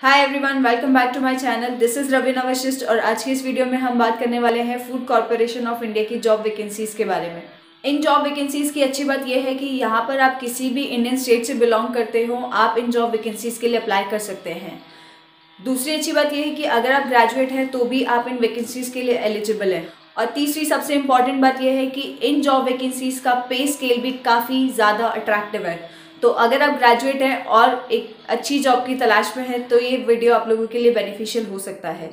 hi everyone welcome back to my channel this is Ravi Vashishth और आज की इस वीडियो में हम बात करने वाले हैं फूड कॉरपोरेशन ऑफ इंडिया की जॉब वैकेंसीज़ के बारे में इन जॉब वैकेंसीज़ की अच्छी बात यह है कि यहाँ पर आप किसी भी इंडियन स्टेट से बिलोंग करते हो आप इन जॉब वैकेंसीज़ के लिए अप्लाई कर सकते हैं दूसरी अच्छी बात यह है कि अगर आप ग्रेजुएट हैं तो भी आप इन वैकेंसीज़ के लिए एलिजिबल हैं और तीसरी सबसे इम्पॉर्टेंट बात यह है कि इन जॉब वैकेंसीज़ का पे स्केल भी काफ़ी ज़्यादा अट्रैक्टिव है तो अगर आप ग्रेजुएट हैं और एक अच्छी जॉब की तलाश में हैं तो ये वीडियो आप लोगों के लिए बेनिफिशियल हो सकता है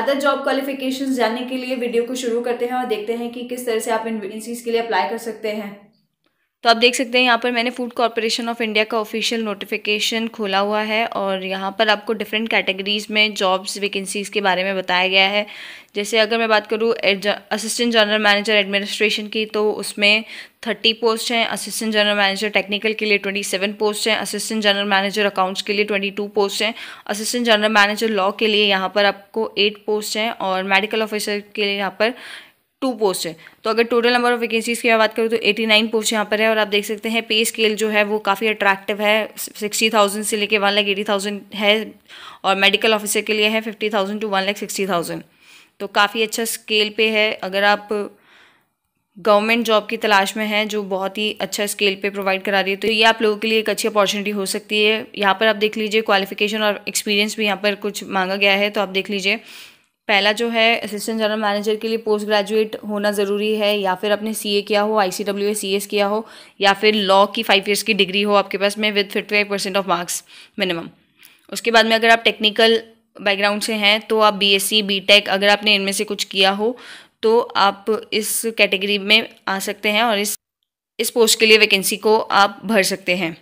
अदर जॉब क्वालिफिकेशंस जानने के लिए वीडियो को शुरू करते हैं और देखते हैं कि किस तरह से आप इन वैकेंसीज़ के लिए अप्लाई कर सकते हैं तो आप देख सकते हैं यहाँ पर मैंने फूड कॉरपोरेशन ऑफ इंडिया का ऑफिशियल नोटिफिकेशन खोला हुआ है और यहाँ पर आपको डिफरेंट कैटेगरीज़ में जॉब्स वैकेंसीज़ के बारे में बताया गया है जैसे अगर मैं बात करूँ असिस्टेंट जनरल मैनेजर एडमिनिस्ट्रेशन की तो उसमें थर्टी पोस्ट हैं असिस्टेंट जनरल मैनेजर टेक्निकल के लिए ट्वेंटी सेवन पोस्ट हैं असिस्टेंट जनरल मैनेजर अकाउंट्स के लिए ट्वेंटी टू पोस्ट हैं असिस्टेंट जनरल मैनेजर लॉ के लिए यहाँ पर आपको एट पोस्ट हैं और मेडिकल ऑफिसर के लिए यहाँ पर टू पोस्ट है तो अगर टोटल नंबर ऑफ वैकेंसीज़ की बात करूँ तो 89 पोस्ट यहाँ पर है और आप देख सकते हैं पे स्केल जो है वो काफ़ी अट्रैक्टिव है 60,000 से लेके वन लाख एटी थाउजेंड है और मेडिकल ऑफिसर के लिए है 50,000 two one lakh sixty thousand तो काफ़ी अच्छा स्केल पे है अगर आप गवर्नमेंट जॉब की तलाश में हैं जो बहुत ही अच्छा स्केल पे प्रोवाइड करा रही है तो ये आप लोगों के लिए एक अच्छी अपॉर्चुनिटी हो सकती है यहाँ पर आप देख लीजिए क्वालिफिकेशन और एक्सपीरियंस भी यहाँ पर कुछ मांगा गया है तो आप देख लीजिए पहला जो है असिस्टेंट जनरल मैनेजर के लिए पोस्ट ग्रेजुएट होना ज़रूरी है या फिर आपने ए किया हो आई C W A C S किया हो या फिर लॉ की फाइव ईयर्स की डिग्री हो आपके पास में with fifty five percent of marks minimum उसके बाद में अगर आप टेक्निकल बैकग्राउंड से हैं तो आप B S C B tech अगर आपने इनमें से कुछ किया हो तो आप इस कैटेगरी में आ सकते हैं और इस इस पोस्ट के लिए वैकेंसी को आप भर सकते हैं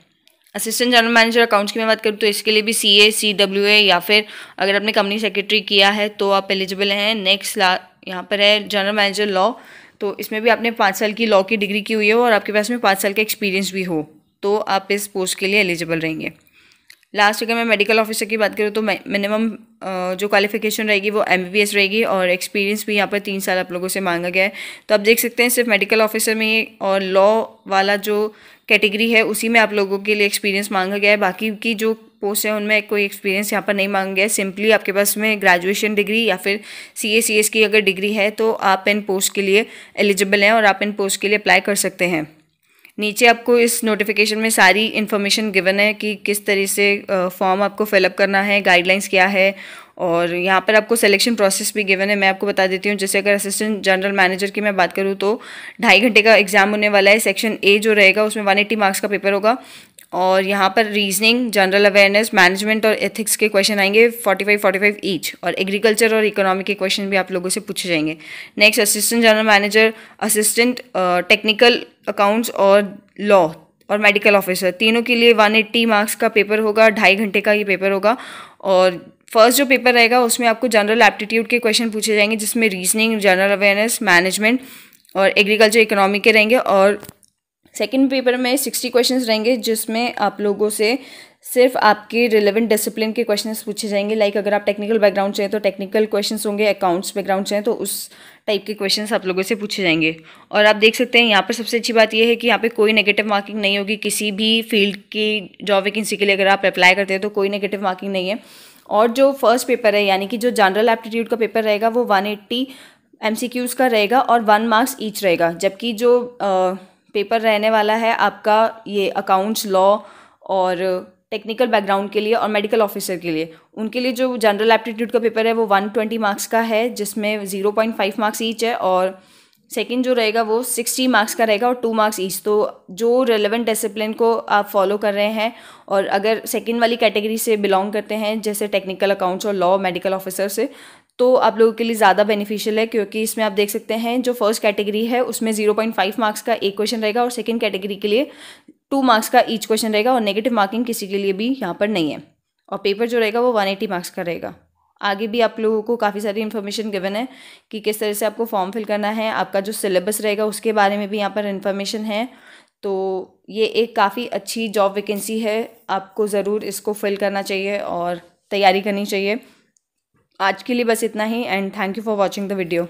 असिस्टेंट जनरल मैनेजर अकाउंट्स की मैं बात करूँ तो इसके लिए भी सी ए सी डब्ल्यू ए या फिर अगर आपने कंपनी सेक्रेटरी किया है तो आप एलिजिबल हैं नेक्स्ट ला यहाँ पर है जनरल मैनेजर लॉ तो इसमें भी आपने पाँच साल की लॉ की डिग्री की हुई हो और आपके पास में पाँच साल का एक्सपीरियंस भी हो तो आप इस पोस्ट के लिए एलिजिबल रहेंगे लास्ट अगर मैं मेडिकल ऑफिसर की बात करूँ तो मिनिमम जो क्वालिफिकेशन रहेगी वो एम रहेगी और एक्सपीरियंस भी यहाँ पर तीन साल आप लोगों से मांगा गया है तो आप देख सकते हैं सिर्फ मेडिकल ऑफिसर में और लॉ वाला जो कैटेगरी है उसी में आप लोगों के लिए एक्सपीरियंस मांगा गया है बाकी की जो पोस्ट है उनमें कोई एक्सपीरियंस यहाँ पर नहीं मांगा गया सिंपली आपके पास में ग्रेजुएशन डिग्री या फिर सी ए सी एस की अगर डिग्री है तो आप इन पोस्ट के लिए एलिजिबल हैं और आप इन पोस्ट के लिए अप्लाई कर सकते हैं नीचे आपको इस नोटिफिकेशन में सारी इन्फॉर्मेशन गिवन है कि किस तरह से फॉर्म आपको फिलअप करना है गाइडलाइंस क्या है और यहाँ पर आपको सिलेक्शन प्रोसेस भी गिवन है मैं आपको बता देती हूँ जैसे अगर असिस्टेंट जनरल मैनेजर की मैं बात करूँ तो ढाई घंटे का एग्जाम होने वाला है सेक्शन ए जो रहेगा उसमें वन एट्टी मार्क्स का पेपर होगा और यहाँ पर रीजनिंग जनरल अवेयरनेस मैनेजमेंट और एथिक्स के क्वेश्चन आएंगे 45 45 ईच और एग्रीकल्चर और इकोनॉमिक के क्वेश्चन भी आप लोगों से पूछे जाएंगे next assistant general manager assistant technical accounts और लॉ और मेडिकल ऑफिसर तीनों के लिए वन एट्टी मार्क्स का पेपर होगा ढाई घंटे का ये पेपर होगा और फर्स्ट जो पेपर रहेगा उसमें आपको जनरल एप्टीट्यूड के क्वेश्चन पूछे जाएंगे जिसमें रीजनिंग जनरल अवेयरनेस मैनेजमेंट और एग्रीकल्चर इकोनॉमी के रहेंगे और सेकेंड पेपर में सिक्सटी क्वेश्चन रहेंगे जिसमें आप लोगों से सिर्फ आपके रिलेवेंट डिसिप्लिन के क्वेश्चन पूछे जाएंगे लाइक like अगर आप टेक्निकल बैकग्राउंड चाहें तो टेक्निकल क्वेश्चन होंगे अकाउंट्स बैकग्राउंड चाहें तो उस टाइप के क्वेश्चन आप लोगों से पूछे जाएंगे और आप देख सकते हैं यहाँ पर सबसे अच्छी बात यह है कि यहाँ पे कोई नेगेटिव मार्किंग नहीं होगी किसी भी फील्ड की जॉब वैकेंसी के लिए अगर आप अप्लाई करते हैं तो कोई नेगेटिव मार्किंग नहीं है और जो फर्स्ट पेपर है यानी कि जो जनरल एप्टीट्यूड का पेपर रहेगा वो वन एट्टी एम का रहेगा और वन मार्क्स ईच रहेगा जबकि जो पेपर रहने वाला है आपका ये अकाउंट्स लॉ और टेक्निकल बैकग्राउंड के लिए और मेडिकल ऑफिसर के लिए उनके लिए जो जनरल एप्टीट्यूड का पेपर है वो वन ट्वेंटी मार्क्स का है जिसमें zero point five marks each है और सेकेंड जो रहेगा वो सिक्सटी मार्क्स का रहेगा और टू मार्क्स ईच तो जो रेलेवेंट डिसिप्लिन को आप फॉलो कर रहे हैं और अगर सेकेंड वाली कैटेगरी से बिलोंग करते हैं जैसे टेक्निकल अकाउंट्स और लॉ मेडिकल ऑफिसर से तो आप लोगों के लिए ज़्यादा बेनिफिशियल है क्योंकि इसमें आप देख सकते हैं जो फर्स्ट कैटेगरी है उसमें जीरो पॉइंट फाइव मार्क्स का एक क्वेश्चन रहेगा और सेकेंड कैटेगरी के लिए टू मार्क्स का ईच क्वेश्चन रहेगा और नेगेटिव मार्किंग किसी के लिए भी यहाँ पर नहीं है और पेपर जो रहेगा वो वन एटी मार्क्स का रहेगा आगे भी आप लोगों को काफ़ी सारी इन्फॉर्मेशन गिवन है कि किस तरह से आपको फॉर्म फिल करना है आपका जो सिलेबस रहेगा उसके बारे में भी यहाँ पर इन्फॉर्मेशन है तो ये एक काफ़ी अच्छी जॉब वैकेंसी है आपको ज़रूर इसको फिल करना चाहिए और तैयारी करनी चाहिए आज के लिए बस इतना ही and thank you for watching the video